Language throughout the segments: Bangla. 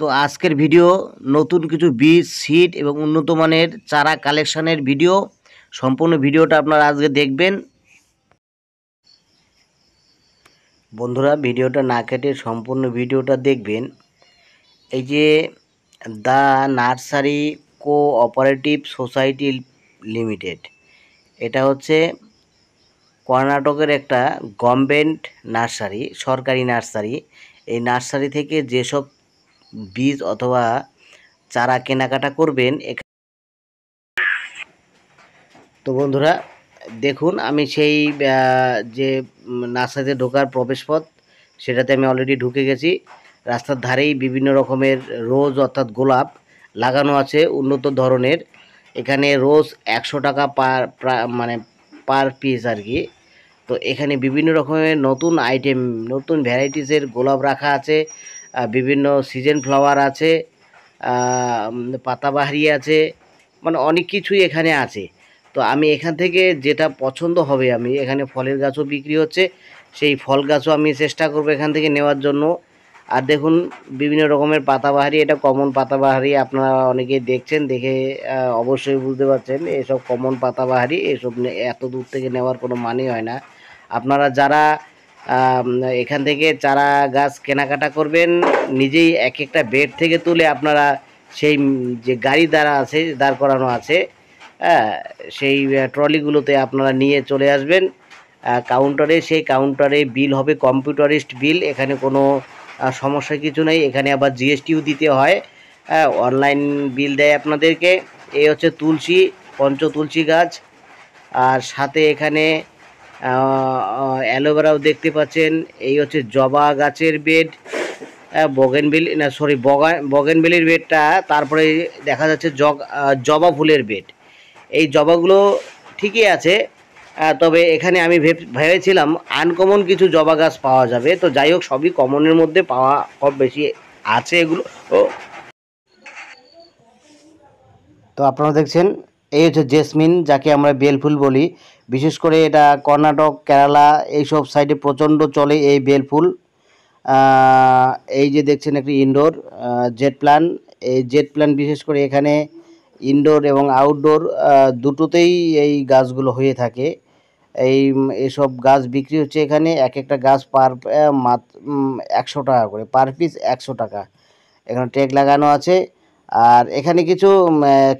তো আজকের ভিডিও নতুন কিছু বীজ সিড এবং উন্নত মানের চারা কালেকশানের ভিডিও সম্পূর্ণ ভিডিওটা আপনারা আজকে দেখবেন বন্ধুরা ভিডিওটা না কেটে সম্পূর্ণ ভিডিওটা দেখবেন এই যে the nursery cooperative society limited এটা হচ্ছে কর্ণাটকের একটা গভর্নমেন্ট নার্সারি সরকারি নার্সারি এই নার্সারি থেকে যেসব বীজ অথবা চারা কেনাকাটা করবেন তো বন্ধুরা দেখুন আমি সেই যে নার্সারিতে ঢোকার প্রবেশপথ সেটাতে আমি অলরেডি ঢুকে গেছি রাস্তার ধারেই বিভিন্ন রকমের রোজ অর্থাৎ গোলাপ লাগানো আছে উন্নত ধরনের এখানে রোজ একশো টাকা পার মানে পার পিস আর কি তো এখানে বিভিন্ন রকমের নতুন আইটেম নতুন ভ্যারাইটিসের গোলাপ রাখা আছে বিভিন্ন সিজন ফ্লাওয়ার আছে পাতাবাহারি আছে মানে অনেক কিছুই এখানে আছে তো আমি এখান থেকে যেটা পছন্দ হবে আমি এখানে ফলের গাছও বিক্রি হচ্ছে সেই ফল গাছও আমি চেষ্টা করব এখান থেকে নেওয়ার জন্য আর দেখুন বিভিন্ন রকমের পাতাবাহারি এটা কমন পাতাবাহারি আপনারা অনেকেই দেখছেন দেখে অবশ্যই বুঝতে পারছেন এসব কমন পাতাবাহারি এসব এত দূর থেকে নেওয়ার কোনো মানে হয় না আপনারা যারা এখান থেকে চারা গাছ কেনাকাটা করবেন নিজেই এক একটা বেড থেকে তুলে আপনারা সেই যে গাড়ি দ্বারা আছে দাঁড় করানো আছে হ্যাঁ, সেই ট্রলিগুলোতে আপনারা নিয়ে চলে আসবেন কাউন্টারে সেই কাউন্টারে বিল হবে কম্পিউটারিস্ট বিল এখানে কোনো সমস্যা কিছু নেই এখানে আবার জিএসটিও দিতে হয় হ্যাঁ অনলাইন বিল দেয় আপনাদেরকে এই হচ্ছে তুলসী পঞ্চ তুলসী গাছ আর সাথে এখানে অ্যালোভেরাও দেখতে পাচ্ছেন এই হচ্ছে জবা গাছের বেড বগেনবিল না সরি বগা বগেনবিলির বেডটা তারপরে দেখা যাচ্ছে জগ জবা ফুলের বেড এই জবাগুলো ঠিকই আছে তবে এখানে আমি ভেবেছিলাম আনকমন কিছু জবা গাছ পাওয়া যাবে তো যাই হোক সবই কমনের মধ্যে পাওয়া খুব বেশি আছে এগুলো ও তো আপনারা দেখছেন এই হচ্ছে জেসমিন যাকে আমরা বেলফুল বলি বিশেষ করে এটা কর্ণাটক কেরালা এইসব সাইডে প্রচণ্ড চলে এই বেলফুল এই যে দেখছেন একটি ইনডোর জেট প্ল্যান এই জেট প্ল্যান বিশেষ করে এখানে ইনডোর এবং আউটডোর দুটোতেই এই গাছগুলো হয়ে থাকে এই এসব গাছ বিক্রি হচ্ছে এখানে এক একটা গাছ পার মাত একশো টাকা করে পার পিস একশো টাকা এখানে ট্যাগ লাগানো আছে আর এখানে কিছু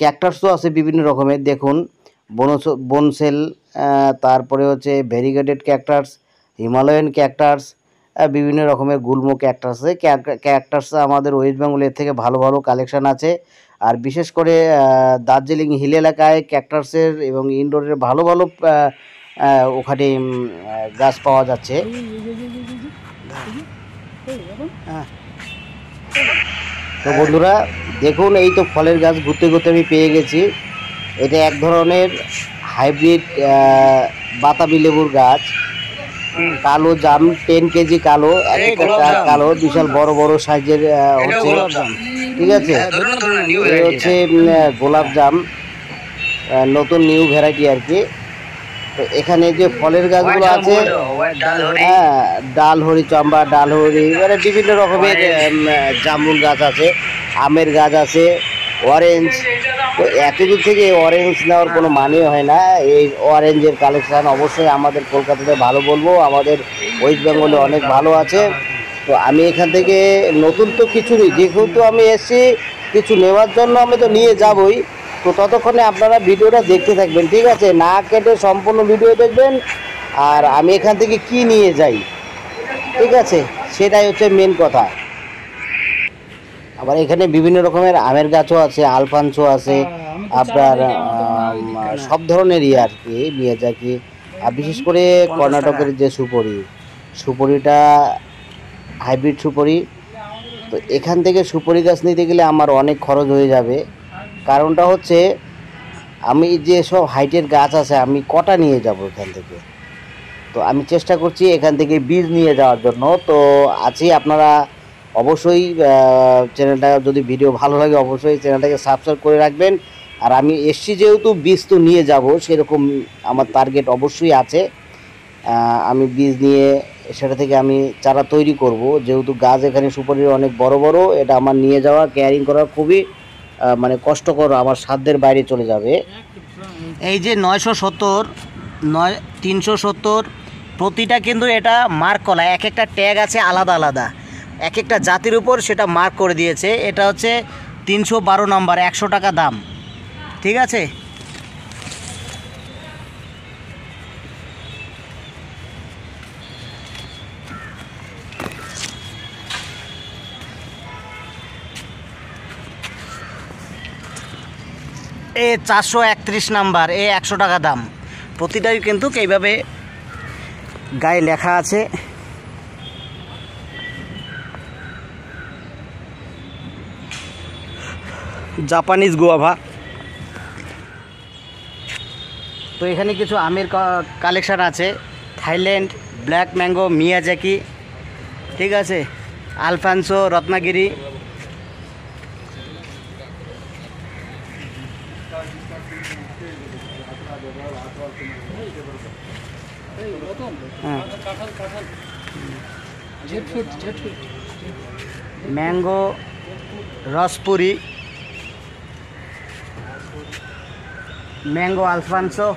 ক্যাক্টাসও আছে বিভিন্ন রকমের দেখুন বনসেল তারপরে হচ্ছে ভেরিগেটেড ক্যাকটাস হিমালয়ান ক্যাকটাস বিভিন্ন রকমের গুল্ম ক্যাকটাস ক্যাকটাস আমাদের ওয়েস্ট বেঙ্গলের থেকে ভালো ভালো কালেকশান আছে আর বিশেষ করে দার্জিলিং হিল এলাকায় ক্যাকটাসের এবং ইনডোরের ভালো ভালো ওখানে গাছ পাওয়া যাচ্ছে তো বন্ধুরা দেখুন এই তো ফলের গাছ ঘুরতে ঘুরতে আমি পেয়ে গেছি এটা এক ধরনের হাইব্রিড বাতাবি লেবুর গাছ কালো জাম টেন কেজি কালো কালো বিশাল বড় বড় সাইজের হচ্ছে ঠিক আছে হ্যাঁ, হচ্ছে গোলাপ জাম নতুন নিউ ভ্যারাইটি আর কি এখানে যে ফলের গাছগুলো আছে হ্যাঁ ডাল হরি চম্বা ডাল হরি মানে বিভিন্ন রকমের জামুন গাছ আছে আমের গাছ আছে অরেঞ্জ তো থেকে অরেঞ্জ নেওয়ার কোনো মানে হয় না এই অরেঞ্জের কালেকশান অবশ্যই আমাদের কলকাতাতে ভালো বলবো আমাদের ওয়েস্ট বেঙ্গলে অনেক ভালো আছে তো আমি এখান থেকে নতুন তো কিছু নেই যেহেতু আমি এসছি কিছু নেওয়ার জন্য আমি তো নিয়ে যাবই তো ততক্ষণে আপনারা ভিডিওটা দেখতে থাকবেন ঠিক আছে না কেটে সম্পূর্ণ ভিডিও দেখবেন আর আমি এখান থেকে কি নিয়ে যাই ঠিক আছে সেটাই হচ্ছে মেন কথা আবার এখানে বিভিন্ন রকমের আমের গাছও আছে আলফানসও আছে হ্যাঁ, আপনার সব ধরনের ইয়ে আর কি মিয়াজাকি আর বিশেষ করে কর্ণাটকের যে সুপরি সুপরিটা হাইব্রিড সুপরি তো এখান থেকে সুপরি গাছ নিতে গেলে আমার অনেক খরচ হয়ে যাবে কারণটা হচ্ছে আমি যে সব হাইটের গাছ আছে আমি কটা নিয়ে যাব এখান থেকে তো আমি চেষ্টা করছি এখান থেকে বীজ নিয়ে যাওয়ার জন্য তো আছি আপনারা অবশ্যই চ্যানেলটা যদি ভিডিও ভালো লাগে অবশ্যই চ্যানেলটাকে সাবস্ক্রাইব করে রাখবেন আর আমি এসছি যেহেতু বীজ তো নিয়ে যাব সেরকম আমার টার্গেট অবশ্যই আছে আমি বীজ নিয়ে সেটা থেকে আমি চারা তৈরি করব যেহেতু গাছ এখানে সুপারির অনেক বড় বড় এটা আমার নিয়ে যাওয়া ক্যারিং করা খুবই মানে কষ্টকর আমার সাধ্যের বাইরে চলে যাবে এই যে নয়শো সত্তর নয় তিনশো সত্তর প্রতিটা কিন্তু এটা মার্ক করা এক একটা ট্যাগ আছে আলাদা আলাদা এক একটা জাতির উপর সেটা মার্ক করে দিয়েছে এটা হচ্ছে তিনশো বারো নম্বর একশো টাকা দাম ঠিক আছে এ চারশো একত্রিশ নাম্বার এ একশো টাকা দাম প্রতিটাই কিন্তু এইভাবে গায়ে লেখা আছে জাপানিজ গুয়াভা তো এখানে কিছু আমের কালেকশান আছে থাইল্যান্ড ব্ল্যাক ম্যাঙ্গো মিয়াজাকি ঠিক আছে আলফানসো রত্নাগিরি হ্যাঁ। ম্যাঙ্গো রসপুরি मैंगो आल्फानसो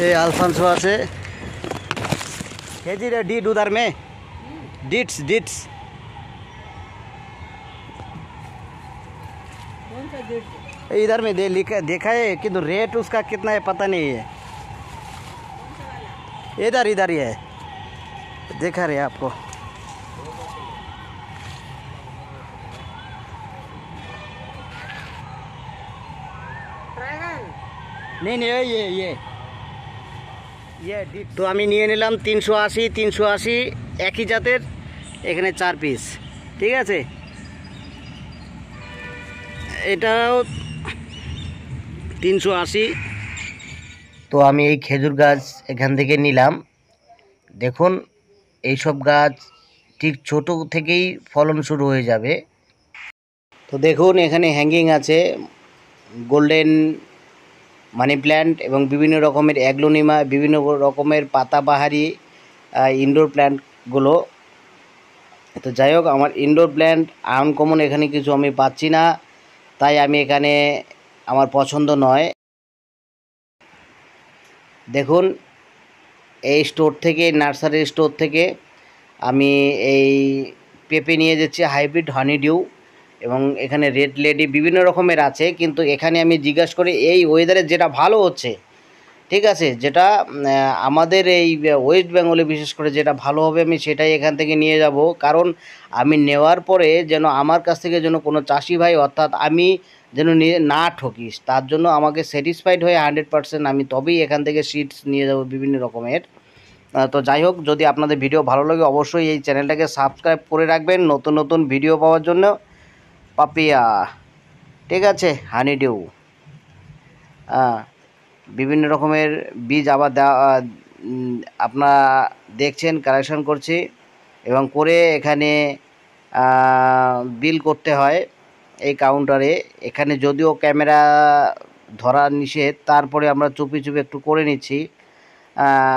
ए अल्फांसो आजी रे डी ডিড में डिट्स डिट्स इधर में दे लिखा देखा है किंतु रेट उसका कितना है पता नहीं है इधर इधर ही है देखा रहे आपको ইয়ে, ইয়ে। ইয়ে তো আমি নিয়ে নিলাম তিনশো আশি তিনশো আশি একই জাতের এখানে চার পিস ঠিক আছে এটাও তিনশো আশি তো আমি এই খেজুর গাছ এখান থেকে নিলাম দেখুন এইসব গাছ ঠিক ছোট থেকেই ফলন শুরু হয়ে যাবে তো দেখুন এখানে হ্যাঙ্গিং আছে গোল্ডেন মানি প্ল্যান্ট এবং বিভিন্ন রকমের অ্যাগ্লোনিমা বিভিন্ন রকমের পাতাবাহারি ইনডোর প্ল্যান্টগুলো তো যাই হোক আমার ইনডোর প্ল্যান্ট আনকমন এখানে কিছু আমি পাচ্ছি না তাই আমি এখানে আমার পছন্দ নয় দেখুন এই স্টোর থেকে নার্সারি স্টোর থেকে আমি এই পেঁপে নিয়ে যাচ্ছি হাইব্রিড হানিডিউ এবং এখানে রেড লেডি বিভিন্ন রকমের আছে কিন্তু এখানে আমি জিজ্ঞাসা করি এই ওয়েদারে যেটা ভালো হচ্ছে ঠিক আছে যেটা আমাদের এই ওয়েস্ট বেঙ্গলে বিশেষ করে যেটা ভালো হবে আমি সেটাই এখান থেকে নিয়ে যাব কারণ আমি নেওয়ার পরে যেন আমার কাছ থেকে যেন কোনো চাষি ভাই অর্থাৎ আমি যেন না ঠকিস তার জন্য আমাকে স্যাটিসফাইড হয়ে হান্ড্রেড পারসেন্ট আমি তবেই এখান থেকে সিটস নিয়ে যাব বিভিন্ন রকমের তো যাই হোক যদি আপনাদের ভিডিও ভালো লাগে অবশ্যই এই চ্যানেলটাকে সাবস্ক্রাইব করে রাখবেন নতুন নতুন ভিডিও পাওয়ার জন্য পাপিয়া ঠিক আছে হানিডিউ বিভিন্ন রকমের বীজ আবার দেওয়া আপনারা দেখছেন কালেকশন করছি এবং করে এখানে বিল করতে হয় এই কাউন্টারে এখানে যদিও ক্যামেরা ধরা নিষেধ তারপরে আমরা চুপি চুপি একটু করে নিচ্ছি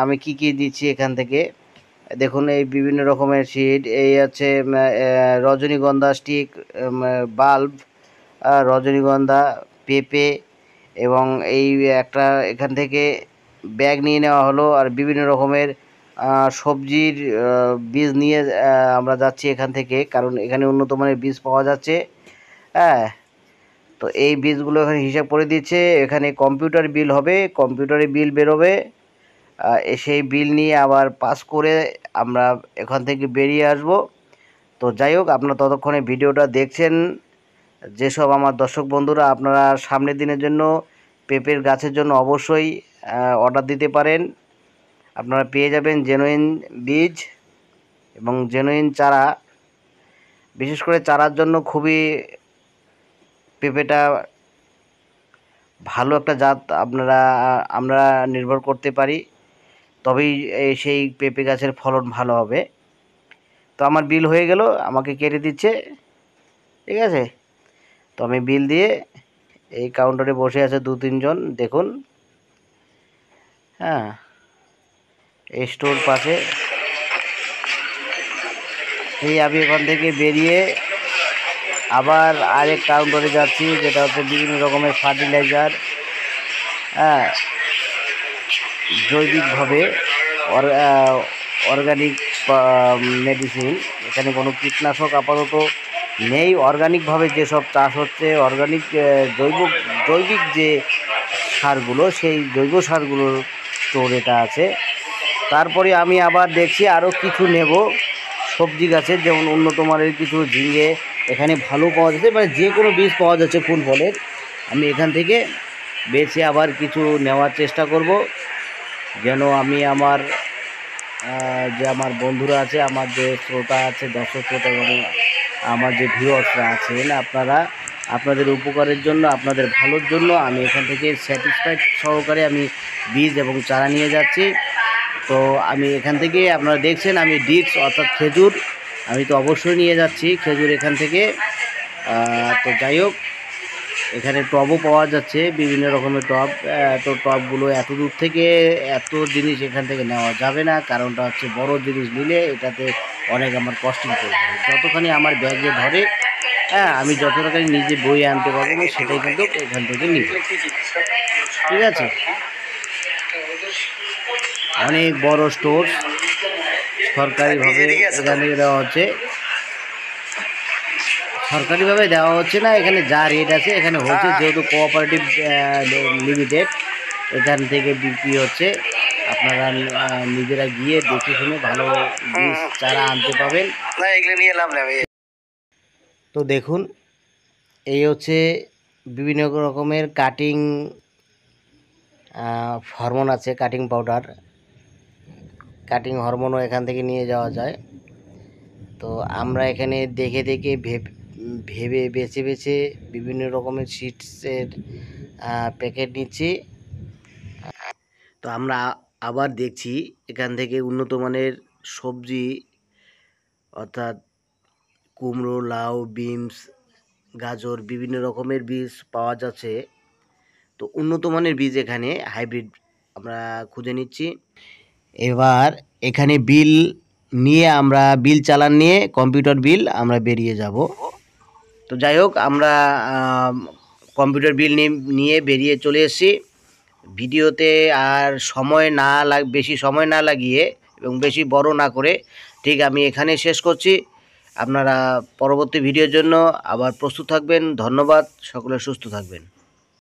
আমি কি কি দিচ্ছি এখান থেকে দেখুন এই বিভিন্ন রকমের শিট এই আছে রজনীগন্ধা স্টিক বাল্ব রজনীগন্ধা পেঁপে এবং এই একটা এখান থেকে ব্যাগ নিয়ে নেওয়া হলো আর বিভিন্ন রকমের সবজির বীজ নিয়ে আমরা যাচ্ছি এখান থেকে কারণ এখানে উন্নত মানের বীজ পাওয়া যাচ্ছে হ্যাঁ তো এই বীজগুলো এখানে হিসাব করে দিচ্ছে এখানে কম্পিউটার বিল হবে কম্পিউটারে বিল বেরোবে সেই বিল নিয়ে আবার পাস করে আমরা এখান থেকে বেরিয়ে আসব তো যাই হোক আপনারা ততক্ষণে ভিডিওটা দেখছেন যেসব আমার দর্শক বন্ধুরা আপনারা সামনের দিনের জন্য পেঁপের গাছের জন্য অবশ্যই অর্ডার দিতে পারেন আপনারা পেয়ে যাবেন জেনুইন বীজ এবং জেনুইন চারা বিশেষ করে চারার জন্য খুবই পেঁপেটা ভালো একটা জাত আপনারা আমরা নির্ভর করতে পারি তবেই সেই পেঁপে গাছের ফলন ভালো হবে তো আমার বিল হয়ে গেল আমাকে কেটে দিচ্ছে ঠিক আছে তো আমি বিল দিয়ে এই কাউন্টারে বসে আছে দু তিনজন দেখুন হ্যাঁ এই স্টোর পাশে এই আমি এখান থেকে বেরিয়ে আবার আরেক কাউন্টারে যাচ্ছি যেটা হচ্ছে বিভিন্ন রকমের ফার্টিলাইজার হ্যাঁ জৈবিকভাবে অর্গানিক মেডিসিন এখানে কোনো কীটনাশক আপাতত নেই অর্গানিকভাবে যেসব চাষ হচ্ছে অর্গানিক জৈব জৈবিক যে সারগুলো সেই জৈব সারগুলোর স্টোর এটা আছে তারপরে আমি আবার দেখছি আরও কিছু নেব সবজি গাছের যেমন উন্নত মানের কিছু ঝিঙে এখানে ভালো পাওয়া যাচ্ছে মানে যে কোনো বীজ পাওয়া যাচ্ছে ফুল ফলের আমি এখান থেকে বেছে আবার কিছু নেওয়ার চেষ্টা করব যেন আমি আমার যে আমার বন্ধুরা আছে আমার যে শ্রোতা আছে দর্শক শ্রোতা এবং আমার যে ভিউয়ার্সরা আছেন আপনারা আপনাদের উপকারের জন্য আপনাদের ভালোর জন্য আমি এখান থেকে স্যাটিসফাইড সহকারে আমি বীজ এবং চারা নিয়ে যাচ্ছি তো আমি এখান থেকে আপনারা দেখছেন আমি ডিক্স অর্থাৎ খেজুর আমি তো অবশ্যই নিয়ে যাচ্ছি খেজুর এখান থেকে তো যাই হোক এখানে টবও পাওয়া যাচ্ছে বিভিন্ন রকমের টব তো টবগুলো এত দূর থেকে এত জিনিস এখান থেকে নেওয়া যাবে না কারণটা হচ্ছে বড় জিনিস নিলে এটাতে অনেক আমার কষ্ট পড়বে যতখানি আমার ব্যাগে ধরে হ্যাঁ আমি যতটাখানি নিজে বই আনতে পারবো না সেটাই কিন্তু এখান থেকে নিব ঠিক আছে অনেক বড় স্টোর সরকারিভাবে হ্যাঁ, এখান থেকে দেওয়া হচ্ছে সরকারিভাবে দেওয়া হচ্ছে না এখানে যা রেট আছে এখানে হচ্ছে হ্যাঁ। যেহেতু কোঅপারেটিভ লিমিটেড এখান থেকে বিক্রি হচ্ছে আপনারা নিজেরা গিয়ে দেখে শুনে ভালো বীজ চারা আনতে পাবেন তো দেখুন এই হচ্ছে বিভিন্ন রকমের কাটিং হরমোন আছে কাটিং পাউডার কাটিং হরমোনও এখান থেকে নিয়ে যাওয়া যায় তো আমরা এখানে দেখে দেখে ভেবে ভেবে বেছে বেছে বিভিন্ন রকমের সিটসের প্যাকেট নিচ্ছি তো আমরা আবার দেখছি এখান থেকে উন্নত মানের সবজি অর্থাৎ কুমড়ো লাউ বিনস গাজর বিভিন্ন রকমের বীজ পাওয়া যাচ্ছে তো উন্নত মানের বীজ এখানে হাইব্রিড আমরা খুঁজে নিচ্ছি এবার এখানে বিল নিয়ে আমরা বিল চালান নিয়ে কম্পিউটার বিল আমরা বেরিয়ে যাব তো যাই হোক আমরা কম্পিউটার বিল নিয়ে বেরিয়ে চলে এসেছি ভিডিওতে আর সময় না লাগ বেশি সময় না লাগিয়ে এবং বেশি বড় না করে ঠিক আমি এখানে শেষ করছি আপনারা পরবর্তী ভিডিওর জন্য আবার প্রস্তুত থাকবেন ধন্যবাদ সকলে সুস্থ থাকবেন